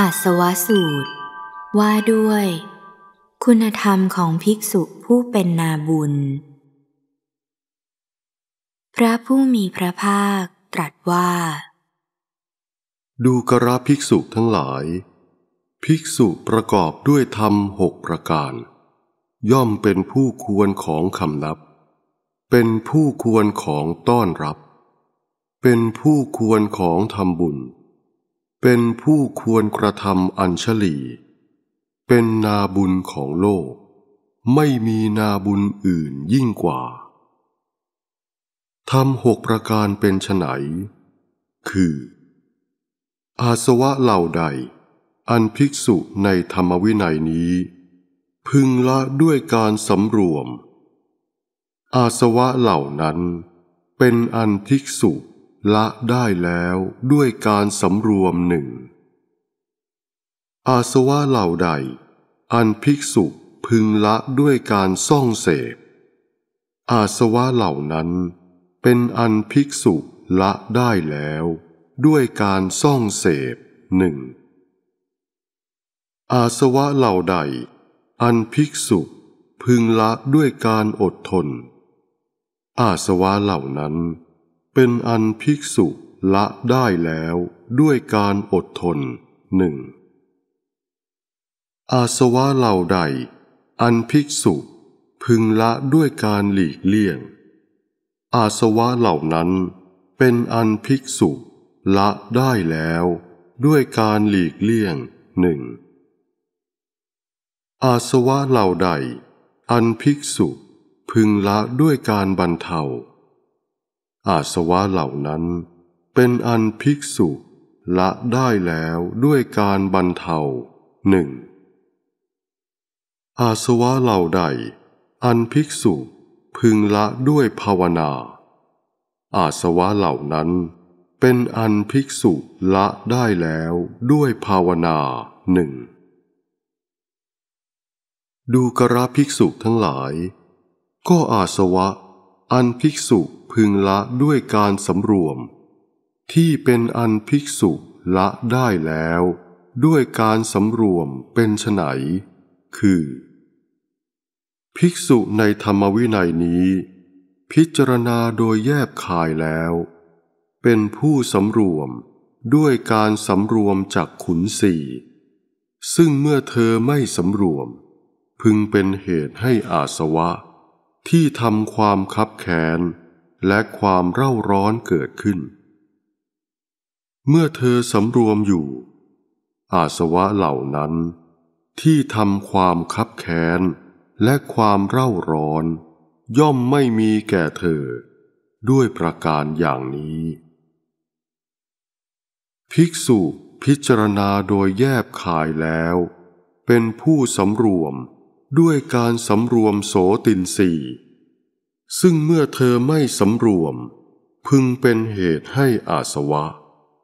อาสวะสูตรว่าด้วย คุณธรรมของภิกษุผู้เป็นนาบุญ พระผู้มีพระภาคตรัสว่า ดูกระภิกษุทั้งหลาย ภิกษุประกอบด้วยธรรมหกประการ ย่อมเป็นผู้ควรของคำนับ เป็นผู้ควรของต้อนรับ เป็นผู้ควรของทำบุญเป็นผู้ควรกระทำอัญชลี เป็นนาบุญของโลก ไม่มีนาบุญอื่นยิ่งกว่าทำหกประการเป็นไฉนคือ อาสวะเหล่าใด อันภิกษุในธรรมวินัยนี้ พึงละด้วยการสำรวม อาสวะเหล่านั้นเป็นอันภิกษุละได้แล้วด้วยการสำรวมหนึ่ง อาสวะเหล่าใด อันภิกษุพึงละด้วยการซ่องเสพ อาสวะเหล่านั้น เป็นอันภิกษุละได้แล้วด้วยการซ่องเสพหนึ่ง อาสวะเหล่าใด อันภิกษุพึงละด้วยการอดทน อาสวะเหล่านั้นเป็นอันภิกษุละได้แล้วด้วยการอดทนหนึ่งอาสวะเหล่าใด อันภิกษุพึงละด้วยการหลีกเลี่ยง อาสวะเหล่านั้น เป็นอันภิกษุละได้แล้วด้วยการหลีกเลี่ยงหนึ่งอาสวะเหล่าใด อันภิกษุพึงละด้วยการบรรเทาอาสวะเหล่านั้น เป็นอันภิกษุละได้แล้วด้วยการบรรเทาหนึ่งอาสวะเหล่าใด อันภิกษุพึงละด้วยภาวนา อาสวะเหล่านั้น เป็นอันภิกษุละได้แล้วด้วยภาวนาหนึ่งดูกระภิกษุทั้งหลาย ก็อาสวะ อันภิกษุพึงละด้วยการสำรวม ที่เป็นอันภิกษุละได้แล้ว ด้วยการสำรวมเป็นไฉน คือ ภิกษุในธรรมวินัยนี้ พิจารณาโดยแยบคายแล้ว เป็นผู้สำรวมด้วยการสำรวมจากขุนสี่ซึ่งเมื่อเธอไม่สำรวม พึงเป็นเหตุให้อาสวะ ที่ทำความคับแค้นและความเร่าร้อนเกิดขึ้น เมื่อเธอสำรวมอยู่ อาสวะเหล่านั้น ที่ทำความคับแค้น และความเร่าร้อน ย่อมไม่มีแก่เธอ ด้วยประการอย่างนี้ ภิกษุพิจารณาโดยแยบขายแล้ว เป็นผู้สำรวมด้วยการสำรวมโสตินสี่ซึ่งเมื่อเธอไม่สำรวม พึงเป็นเหตุให้อาสวะ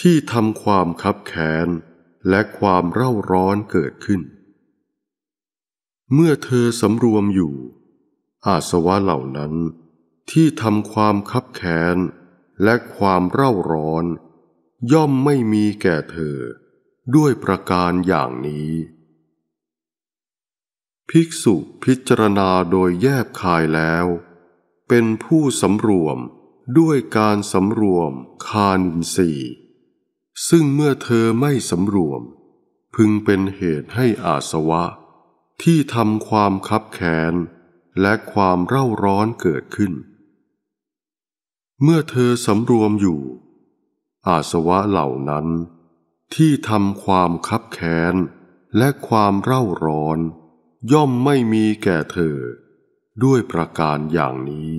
ที่ทำความคับแค้นและความเร่าร้อนเกิดขึ้น เมื่อเธอสำรวมอยู่ อาสวะเหล่านั้นที่ทำความคับแค้นและความเร่าร้อน ย่อมไม่มีแก่เธอด้วยประการอย่างนี้ ภิกษุพิจารณาโดยแยบคายแล้วเป็นผู้สำรวมด้วยการ สำรวมคานินทรีซึ่งเมื่อเธอไม่สำรวม พึงเป็นเหตุให้อาสวะ ที่ทำความคับแขนและความเร่าร้อนเกิดขึ้น เมื่อเธอสำรวมอยู่ อาสวะเหล่านั้น ที่ทำความคับแขนและความเร่าร้อน ย่อมไม่มีแก่เธอด้วยประการอย่างนี้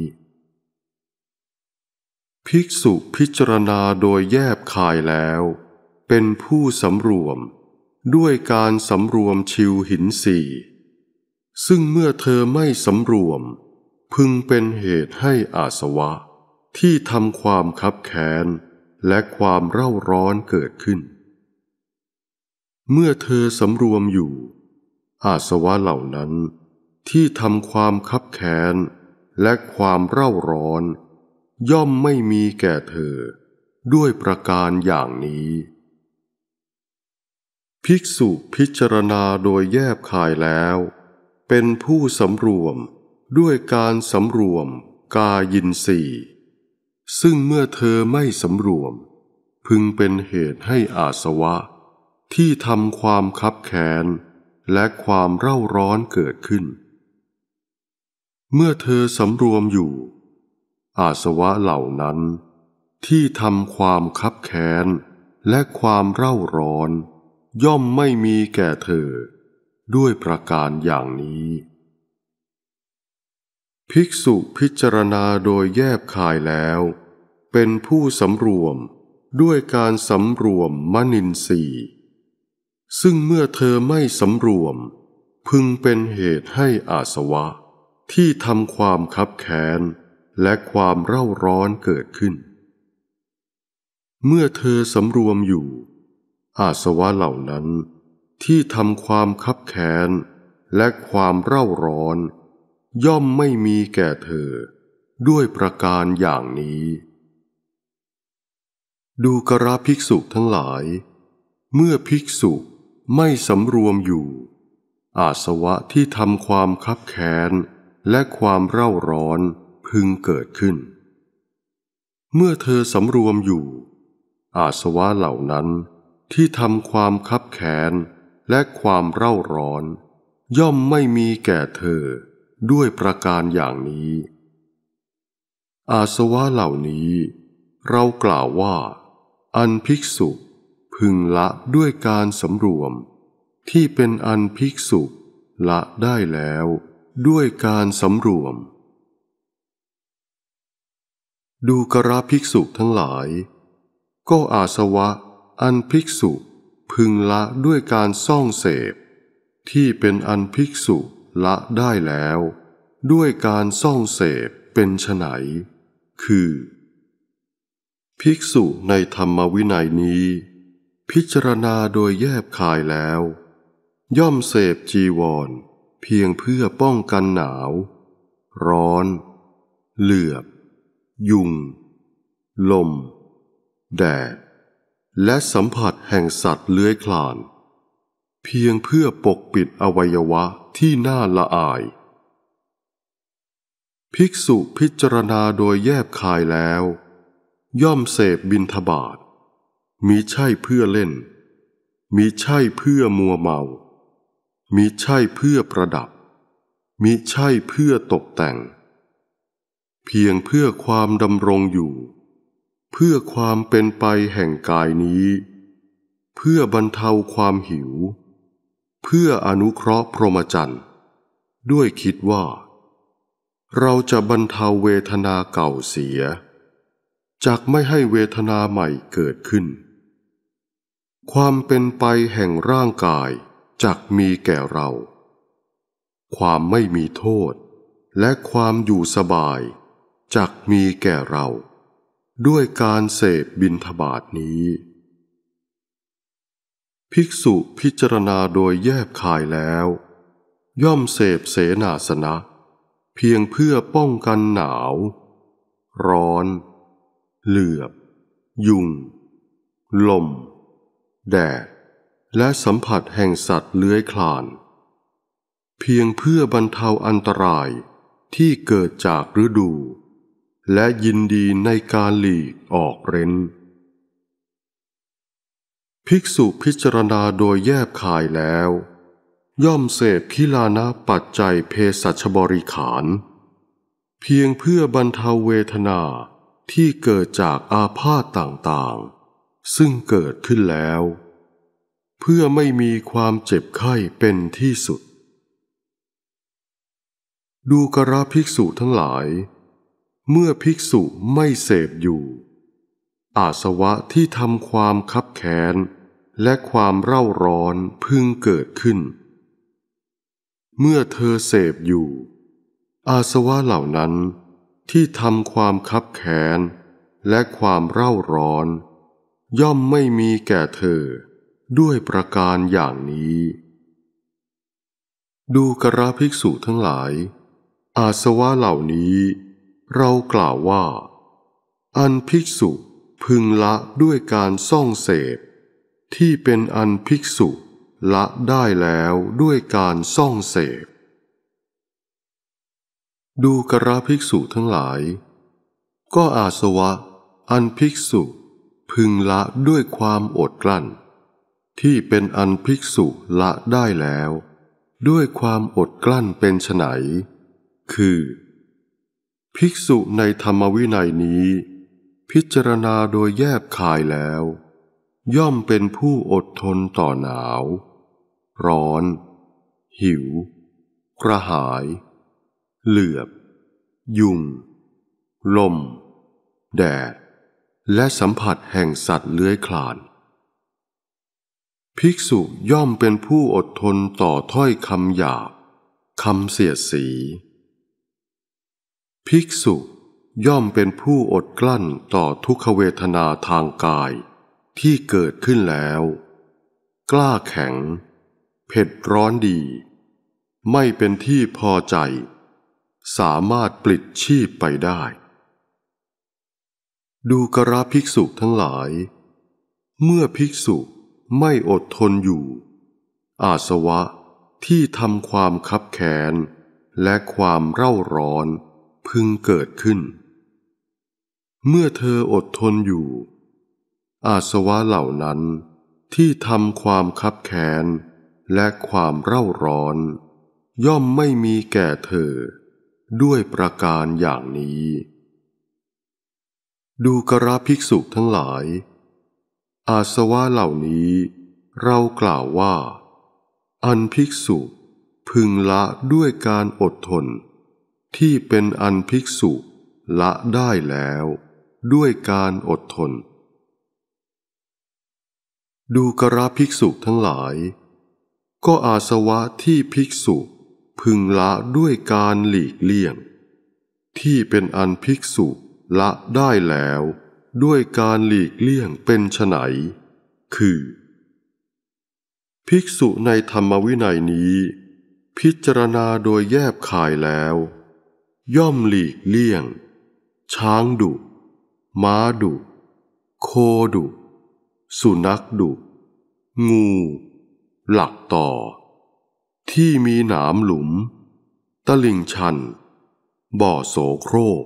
ภิกษุพิจารณาโดยแยบคายแล้ว เป็นผู้สำรวม ด้วยการสำรวมชิวหินสีซึ่งเมื่อเธอไม่สำรวม พึงเป็นเหตุให้อาสวะที่ทำความคับแค้นและความเร่าร้อนเกิดขึ้น เมื่อเธอสำรวมอยู่ อาสวะเหล่านั้นที่ทำความคับแค้นและความเร่าร้อน ย่อมไม่มีแก่เธอ ด้วยประการอย่างนี้ ภิกษุพิจารณาโดยแยบคายแล้ว เป็นผู้สำรวมด้วยการสำรวมกายินสีซึ่งเมื่อเธอไม่สำรวม พึงเป็นเหตุให้อาสวะ ที่ทำความคับแค้นและความเร่าร้อนเกิดขึ้นเมื่อเธอสำรวมอยู่ อาสวะเหล่านั้น ที่ทำความคับแค้น และความเร่าร้อน ย่อมไม่มีแก่เธอ ด้วยประการอย่างนี้ ภิกษุพิจารณาโดยแยบคายแล้ว เป็นผู้สำรวมด้วยการสำรวมมนินทรีย์ซึ่งเมื่อเธอไม่สำรวม พึงเป็นเหตุให้อาสวะที่ทำความคับแขน และความเร่าร้อนเกิดขึ้น เมื่อเธอสำรวมอยู่ อาสวะเหล่านั้น ที่ทำความคับแขนและความเร่าร้อน ย่อมไม่มีแก่เธอ ด้วยประการอย่างนี้ ดูกระภิกษุทั้งหลาย เมื่อภิกษุไม่สำรวมอยู่ อาสวะที่ทำความคับแขนและความเร่าร้อนพึงเกิดขึ้น เมื่อเธอสำรวมอยู่ อาสวะเหล่านั้นที่ทำความคับแขนและความเร่าร้อน ย่อมไม่มีแก่เธอด้วยประการอย่างนี้ อาสวะเหล่านี้ เรากล่าวว่า อันภิกษุพึงละด้วยการสำรวม ที่เป็นอันภิกษุละได้แล้วด้วยการสำรวม ดูกราภิกษุทั้งหลาย ก็อาสวะอันภิกษุพึงละด้วยการซ่องเสพ ที่เป็นอันภิกษุละได้แล้ว ด้วยการซ่องเสพเป็นฉไหนคือ ภิกษุในธรรมวินัยนี้ พิจารณาโดยแยบคายแล้ว ย่อมเสพจีวรเพียงเพื่อป้องกันหนาว ร้อน เหลือบ ยุงลม แดด และสัมผัสแห่งสัตว์เลื้อยคลาน เพียงเพื่อปกปิดอวัยวะที่น่าละอาย ภิกษุพิจารณาโดยแยบคายแล้ว ย่อมเสพบินทบาทมิใช่เพื่อเล่นมิใช่เพื่อมัวเมามิใช่เพื่อประดับ มิใช่เพื่อตกแต่ง เพียงเพื่อความดำรงอยู่ เพื่อความเป็นไปแห่งกายนี้ เพื่อบรรเทาความหิว เพื่ออนุเคราะห์พรหมจรรย์ด้วยคิดว่า เราจะบรรเทาเวทนาเก่าเสีย จากไม่ให้เวทนาใหม่เกิดขึ้น ความเป็นไปแห่งร่างกายจักมีแก่เรา ความไม่มีโทษ และความอยู่สบาย จักมีแก่เรา ด้วยการเสพบินทบาทนี้ ภิกษุพิจารณาโดยแยบคายแล้ว ย่อมเสพเสนาสนะ เพียงเพื่อป้องกันหนาว ร้อน เหลือบ ยุงลมแดดและสัมผัสแห่งสัตว์เลื้อยคลาน เพียงเพื่อบรรเทาอันตรายที่เกิดจากฤดู และยินดีในการหลีกออกเร้น ภิกษุพิจารณาโดยแยบคายแล้ว ย่อมเสพคิลานะปัจจัยเพสัชบริขาร เพียงเพื่อบรรเทาเวทนาที่เกิดจากอาพาธต่างๆ ซึ่งเกิดขึ้นแล้วเพื่อไม่มีความเจ็บไข้เป็นที่สุด ดูกราภิกษุทั้งหลาย เมื่อภิกษุไม่เสพอยู่ อาสวะที่ทำความคับแขนและความเร่าร้อนพึงเกิดขึ้น เมื่อเธอเสพอยู่ อาสวะเหล่านั้นที่ทำความคับแขนและความเร่าร้อน ย่อมไม่มีแก่เธอด้วยประการอย่างนี้ ดูกระภิกษุทั้งหลาย อาสวะเหล่านี้ เรากล่าวว่า อันภิกษุพึงละด้วยการซ่องเสพที่เป็นอันภิกษุละได้แล้วด้วยการซ่องเสพดูกระภิกษุทั้งหลาย ก็อาสวะ อันภิกษุพึงละด้วยความอดกลั้นที่เป็นอันภิกษุละได้แล้ว ด้วยความอดกลั้นเป็นไฉนคือ ภิกษุในธรรมวินัยนี้ พิจารณาโดยแยบคายแล้ว ย่อมเป็นผู้อดทนต่อหนาว ร้อน หิว กระหาย เหลือบ ยุงลม แดด และสัมผัสแห่งสัตว์เลื้อยคลานภิกษุย่อมเป็นผู้อดทนต่อถ้อยคำหยาบคำเสียดสี ภิกษุย่อมเป็นผู้อดกลั้นต่อทุกขเวทนาทางกายที่เกิดขึ้นแล้ว กล้าแข็งเผ็ดร้อนดี ไม่เป็นที่พอใจ สามารถปลิดชีพไปได้ ดูกระภิกษุทั้งหลาย เมื่อภิกษุไม่อดทนอยู่ อาสวะที่ทำความคับแค้นและความเร่าร้อนพึงเกิดขึ้น เมื่อเธออดทนอยู่ อาสวะเหล่านั้น ที่ทำความคับแค้นและความเร่าร้อน ย่อมไม่มีแก่เธอ ด้วยประการอย่างนี้ ดูกระภิกษุทั้งหลายอาสวะเหล่านี้เรากล่าวว่า อันภิกษุ พึงละด้วยการอดทน ที่เป็นอันภิกษุละได้แล้วด้วยการอดทน ดูกระภิกษุทั้งหลาย ก็อาสวะที่ภิกษุ พึงละด้วยการหลีกเลี่ยง ที่เป็นอันภิกษุละได้แล้วด้วยการหลีกเลี่ยงเป็นไฉนคือ ภิกษุในธรรมวินัยนี้ พิจารณาโดยแยบขายแล้ว ย่อมหลีกเลี่ยง ช้างดุม้าดุ โคดุ สุนัขดุ งู หลักต่อ ที่มีหนามหลุม ตะลิงชัน บ่อโสโครก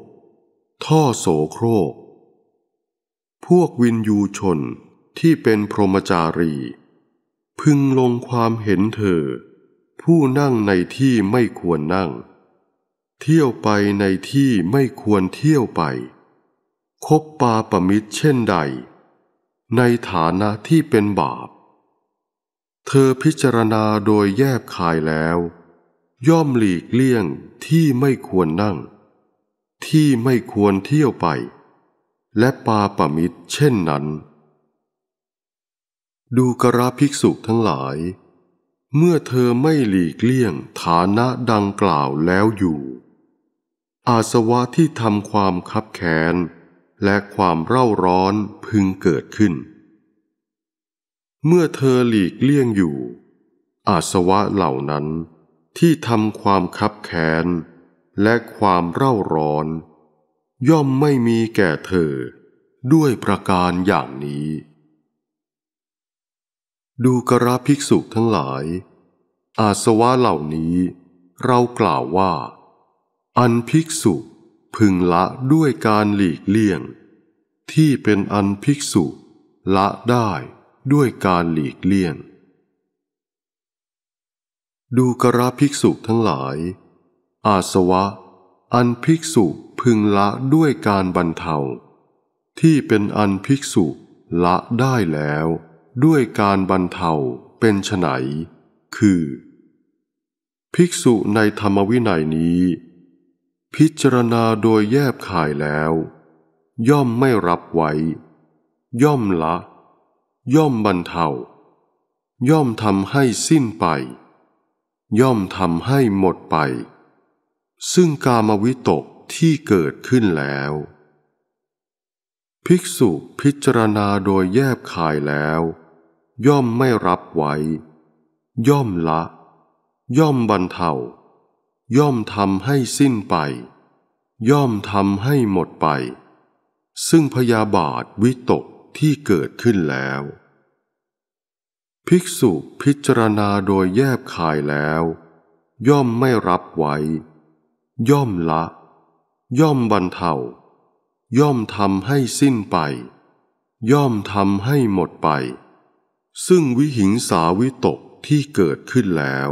ท่อโสโครกพวกวินยูชนที่เป็นพรหมจารี พึงลงความเห็นเธอผู้นั่งในที่ไม่ควรนั่ง เที่ยวไปในที่ไม่ควรเที่ยวไปคบปาปมิตรเช่นใด ในฐานะที่เป็นบาป เธอพิจารณาโดยแยบคายแล้ว ย่อมหลีกเลี่ยงที่ไม่ควรนั่ง ที่ไม่ควรเที่ยวไปและปาปมิตรเช่นนั้น ดูกระภิกษุทั้งหลาย เมื่อเธอไม่หลีกเลี่ยงฐานะดังกล่าวแล้วอยู่ อาสวะที่ทำความคับแค้นและความเร่าร้อนพึงเกิดขึ้น เมื่อเธอหลีกเลี่ยงอยู่ อาสวะเหล่านั้นที่ทำความคับแค้นและความเร่าร้อนย่อมไม่มีแก่เธอด้วยประการอย่างนี้ ดูกระภิกษุทั้งหลาย อาสวะเหล่านี้ เรากล่าวว่า อันภิกษุพึงละด้วยการหลีกเลี่ยง ที่เป็นอันภิกษุ ละได้ด้วยการหลีกเลี่ยงดูกระภิกษุทั้งหลาย อาสวะ อันภิกษุพึงละด้วยการบรรเทาที่เป็นอันภิกษุละได้แล้ว ด้วยการบรรเทาเป็นไฉนคือ ภิกษุในธรรมวินัยนี้ พิจารณาโดยแยบขายแล้ว ย่อมไม่รับไว้ ย่อมละ ย่อมบรรเทาย่อมทำให้สิ้นไป ย่อมทำให้หมดไป ซึ่งกามวิตกที่เกิดขึ้นแล้ว ภิกษุพิจารณาโดยแยบคายแล้ว ย่อมไม่รับไว้ ย่อมละ ย่อมบรรเทา ย่อมทำให้สิ้นไป ย่อมทำให้หมดไป ซึ่งพยาบาทวิตกที่เกิดขึ้นแล้ว ภิกษุพิจารณาโดยแยบคายแล้ว ย่อมไม่รับไว้ ย่อมละย่อมบรรเทา ย่อมทำให้สิ้นไป ย่อมทำให้หมดไป ซึ่งวิหิงสาวิตกที่เกิดขึ้นแล้ว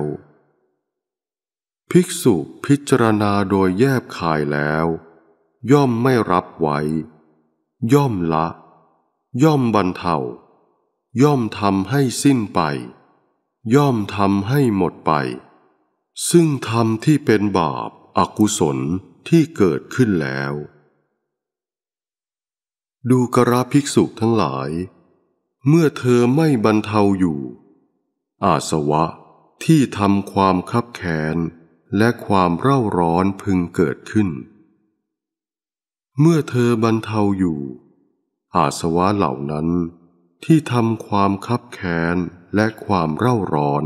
ภิกษุพิจารณาโดยแยบคายแล้ว ย่อมไม่รับไว้ ย่อมละ ย่อมบรรเทา ย่อมทำให้สิ้นไป ย่อมทำให้หมดไป ซึ่งธรรมที่เป็นบาปอากุศลที่เกิดขึ้นแล้ว ดูกราภิกษุทั้งหลาย เมื่อเธอไม่บรรเทาอยู่ อาสวะที่ทำความคับแค้นและความเร่าร้อนพึงเกิดขึ้น เมื่อเธอบรรเทาอยู่ อาสวะเหล่านั้นที่ทำความคับแค้นและความเร่าร้อน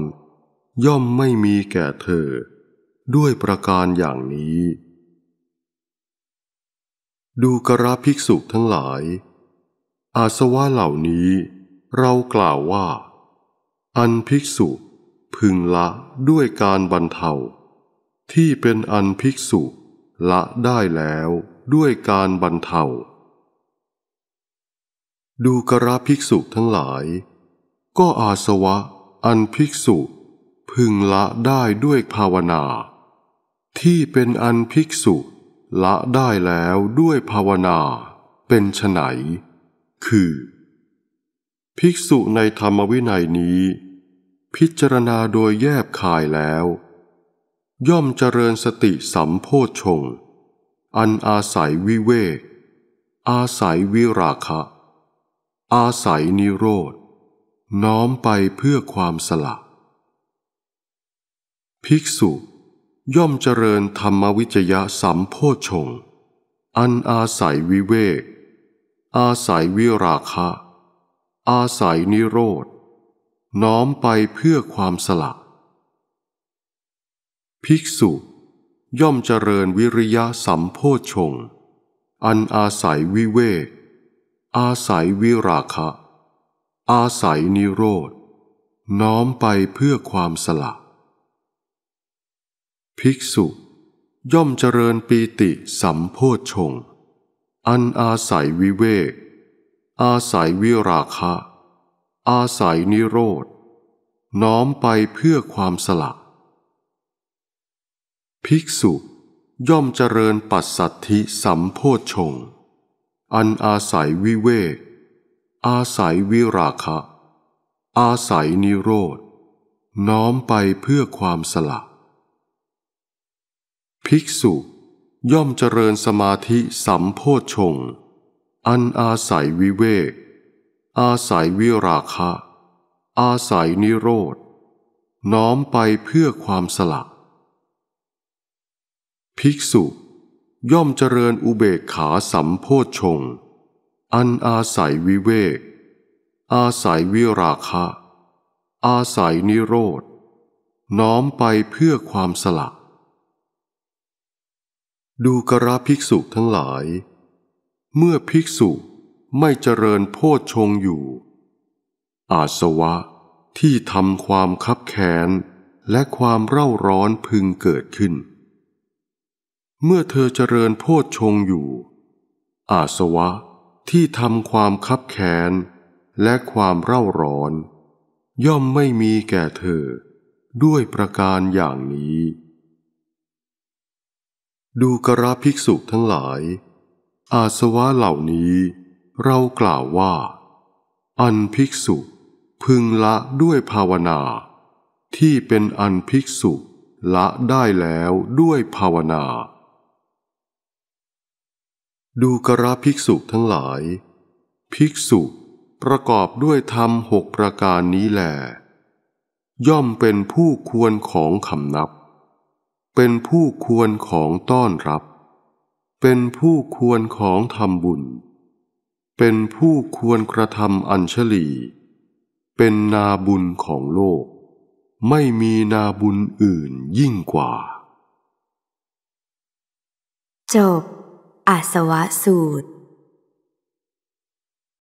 ย่อมไม่มีแก่เธอ ด้วยประการอย่างนี้ดูกระภิกษุทั้งหลาย อาสวะเหล่านี้ เรากล่าวว่า อันภิกษุ พึงละด้วยการบรรเทาที่เป็นอันภิกษุละได้แล้วด้วยการบรรเทาดูกระภิกษุทั้งหลาย ก็อาสวะอันภิกษุ พึงละได้ด้วยภาวนา ที่เป็นอันภิกษุละได้แล้วด้วยภาวนาเป็นไฉนคือ ภิกษุในธรรมวินัยนี้ พิจารณาโดยแยบคายแล้ว ย่อมเจริญสติสัมโพชง อันอาศัยวิเวกอาศัยวิราคะ อาศัยนิโรธ น้อมไปเพื่อความสละ ภิกษุย่อมเจริญธรรมวิจยะสัมโพชงอันอาศัยวิเวก อาศัยวิราคะ อาศัยนิโรธ น้อมไปเพื่อความสละ ภิกษุ ย่อมเจริญวิริยะสัมโพชงอันอาศัยวิเวก อาศัยวิราคะ อาศัยนิโรธ น้อมไปเพื่อความสละภิกษุย่อมเจริญปีติสัมโพชงอันอาศัยวิเวกอาศัยวิราคะ อาศัยนิโรธน้อมไปเพื่อความสละภิกษุย่อมเจริญปัสสัทธิสัมโพชงอันอาศัยวิเวกอาศัยวิราคะ อาศัยนิโรธน้อมไปเพื่อความสละภิกษุย่อมเจริญสมาธิสัมโพชง อันอาศัยวิเวก อาศัยวิราคะ อาศัยนิโรธ น้อมไปเพื่อความสลักภิกษุ ย่อมเจริญอุเบกขาสัมโพชง อันอาศัยวิเวก อาศัยวิราคะ อาศัยนิโรธ น้อมไปเพื่อความสลักดูกระภิกษุทั้งหลาย เมื่อภิกษุไม่เจริญโพชฌงอยู่ อาสวะที่ทำความคับแค้นและความเร่าร้อนพึงเกิดขึ้น เมื่อเธอเจริญโพชฌงอยู่ อาสวะที่ทำความคับแค้นและความเร่าร้อน ย่อมไม่มีแก่เธอ ด้วยประการอย่างนี้ดูกระภิกษุทั้งหลาย อาสวะเหล่านี้เรากล่าวว่า อันภิกษุ พึงละด้วยภาวนา ที่เป็นอันภิกษุละได้แล้วด้วยภาวนา ดูกระภิกษุทั้งหลาย ภิกษุประกอบด้วยธรรมหกประการนี้แหลย่อมเป็นผู้ควรของคำนับเป็นผู้ควรของต้อนรับ เป็นผู้ควรของทำบุญ เป็นผู้ควรกระทำอัญชลี เป็นนาบุญของโลก ไม่มีนาบุญอื่นยิ่งกว่า จบ อาสวะสูตร